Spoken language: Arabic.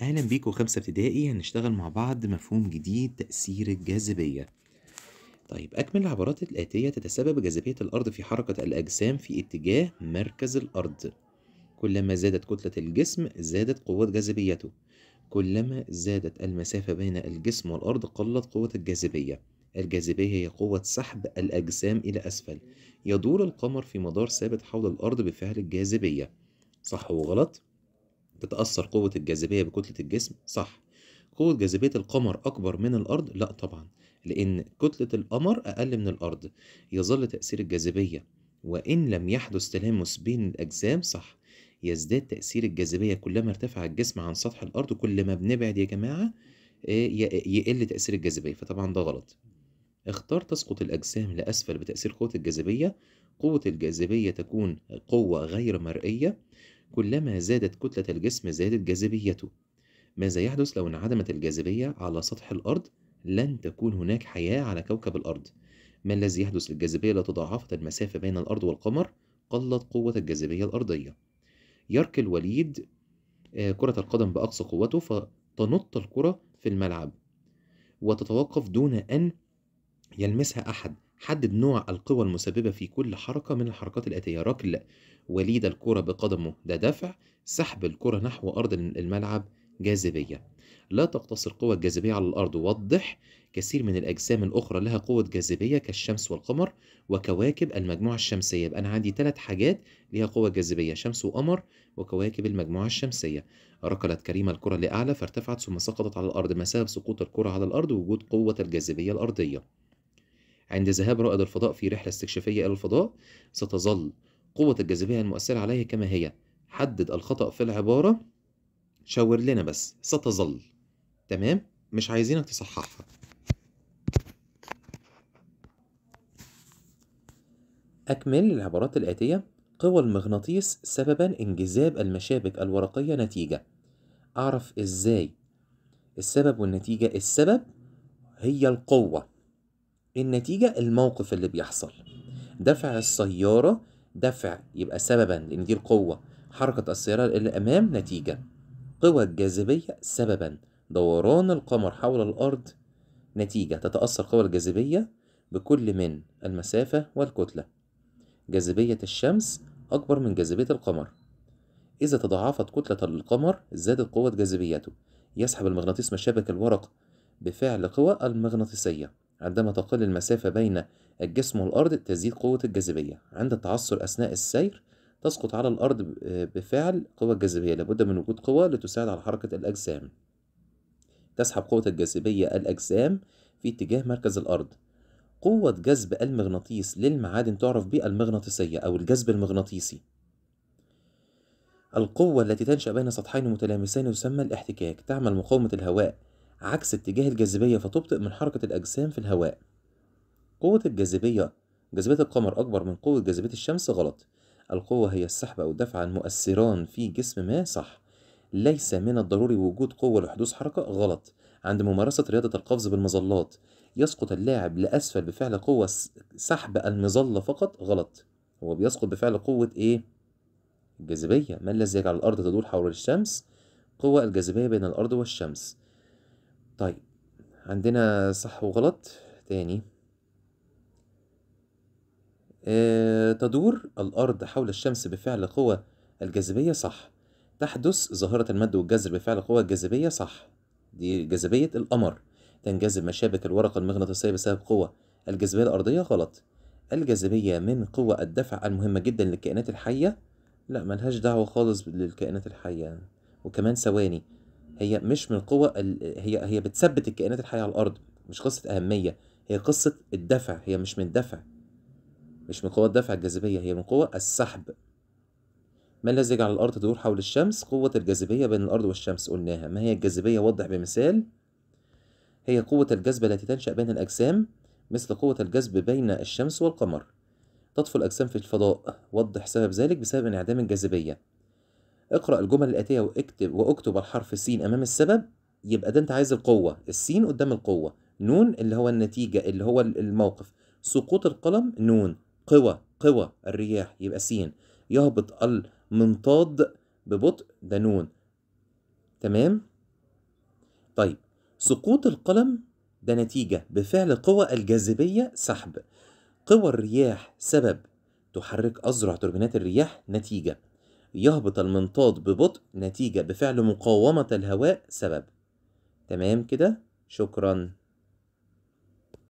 أهلا بيكم خمسة ابتدائي هنشتغل مع بعض مفهوم جديد تأثير الجاذبية طيب أكمل العبارات الآتية تتسبب جاذبية الأرض في حركة الأجسام في اتجاه مركز الأرض كلما زادت كتلة الجسم زادت قوة جاذبيته كلما زادت المسافة بين الجسم والأرض قلت قوة الجاذبية الجاذبية هي قوة سحب الأجسام إلى أسفل يدور القمر في مدار ثابت حول الأرض بفعل الجاذبية صح وغلط؟ تتأثر قوة الجاذبية بكتلة الجسم صح قوة جاذبية القمر أكبر من الأرض لا طبعا لأن كتلة القمر أقل من الأرض يظل تأثير الجاذبية وإن لم يحدث تلامس بين الأجسام صح يزداد تأثير الجاذبية كلما ارتفع الجسم عن سطح الأرض كل ما بنبعد يا جماعة آه، يقل تأثير الجاذبية فطبعا ده غلط اختار تسقط الأجسام لأسفل بتأثير قوة الجاذبية قوة الجاذبية تكون قوة غير مرئية كلما زادت كتلة الجسم زادت جاذبيته ماذا يحدث لو انعدمت الجاذبية على سطح الأرض لن تكون هناك حياة على كوكب الأرض ما الذي يحدث للجاذبية لو تضاعفت المسافة بين الأرض والقمر قلت قوة الجاذبية الأرضية يركل الوليد آه، كرة القدم بأقصى قوته فتنط الكرة في الملعب وتتوقف دون أن يلمسها أحد حدد نوع القوى المسببة في كل حركة من الحركات الآتية ركل وليد الكرة بقدمه ده دفع سحب الكرة نحو أرض الملعب جاذبية لا تقتصر قوة الجاذبية على الأرض وضح كثير من الأجسام الأخرى لها قوة جاذبية كالشمس والقمر وكواكب المجموعة الشمسية يبقى أنا عندي ثلاث حاجات ليها قوة جاذبية شمس وقمر وكواكب المجموعة الشمسية ركلت كريمة الكرة لأعلى فارتفعت ثم سقطت على الأرض ما سبب سقوط الكرة على الأرض وجود قوة الجاذبية الأرضية عند ذهاب رائد الفضاء في رحلة استكشافية إلى الفضاء ستظل قوة الجاذبية المؤثرة عليه كما هي حدد الخطأ في العبارة شاور لنا بس ستظل تمام مش عايزينك تصححها أكمل العبارات الآتية قوى المغناطيس سببا انجذاب المشابك الورقية نتيجة أعرف إزاي السبب والنتيجة السبب هي القوة النتيجة الموقف اللي بيحصل دفع السيارة دفع يبقى سببا لأن دي القوة حركة السيارة أمام نتيجة قوى الجاذبية سببا دوران القمر حول الأرض نتيجة تتأثر قوى الجاذبية بكل من المسافة والكتلة جاذبية الشمس أكبر من جاذبية القمر إذا تضاعفت كتلة القمر زادت قوة جاذبيته يسحب المغناطيس مشابك الورق بفعل قوى المغناطيسية عندما تقل المسافة بين الجسم والأرض تزيد قوة الجاذبية عند التعثر أثناء السير تسقط على الأرض بفعل قوة الجاذبية لابد من وجود قوة لتساعد على حركة الأجسام تسحب قوة الجاذبية الأجسام في اتجاه مركز الأرض قوة جذب المغناطيس للمعادن تعرف بالمغناطيسية أو الجذب المغناطيسي القوة التي تنشأ بين سطحين متلامسين تسمى الاحتكاك تعمل مقاومة الهواء عكس اتجاه الجاذبية فتبطئ من حركة الأجسام في الهواء قوة الجاذبية جاذبية القمر أكبر من قوة جاذبية الشمس غلط القوة هي السحب أو الدفع المؤثران في جسم ما صح ليس من الضروري وجود قوة لحدوث حركة غلط عند ممارسة رياضة القفز بالمظلات يسقط اللاعب لأسفل بفعل قوة سحب المظلة فقط غلط هو بيسقط بفعل قوة إيه؟ الجاذبية ما الذي يجعل الأرض تدور حول الشمس؟ قوة الجاذبية بين الأرض والشمس طيب عندنا صح وغلط تاني أه تدور الأرض حول الشمس بفعل قوى الجاذبية صح تحدث ظاهرة المد والجزر بفعل قوى الجاذبية صح دي جاذبية القمر تنجذب مشابك الورقة المغناطيسية بسبب قوة الجاذبية الأرضية غلط الجاذبية من قوى الدفع المهمة جدا للكائنات الحية لا ملهاش دعوة خالص للكائنات الحية وكمان ثواني هي مش من القوة هي هي بتثبت الكائنات الحية على الأرض مش قصة أهمية هي قصة الدفع هي مش من الدفع مش من قوة الدفع الجاذبية هي من قوة السحب ما الذي يجعل الأرض تدور حول الشمس قوة الجاذبية بين الأرض والشمس قلناها ما هي الجاذبية وضح بمثال هي قوة الجذب التي تنشأ بين الأجسام مثل قوة الجذب بين الشمس والقمر تطفو الأجسام في الفضاء وضح سبب ذلك بسبب انعدام الجاذبية اقرأ الجمل الآتية واكتب واكتب الحرف س أمام السبب يبقى ده أنت عايز القوة السين قدام القوة نون اللي هو النتيجة اللي هو الموقف سقوط القلم نون قوى قوى الرياح يبقى سين يهبط المنطاد ببطء ده نون تمام طيب سقوط القلم ده نتيجة بفعل قوى الجاذبية سحب قوى الرياح سبب تحرك أذرع توربينات الرياح نتيجة يهبط المنطاد ببطء نتيجة بفعل مقاومة الهواء سبب تمام كده شكرا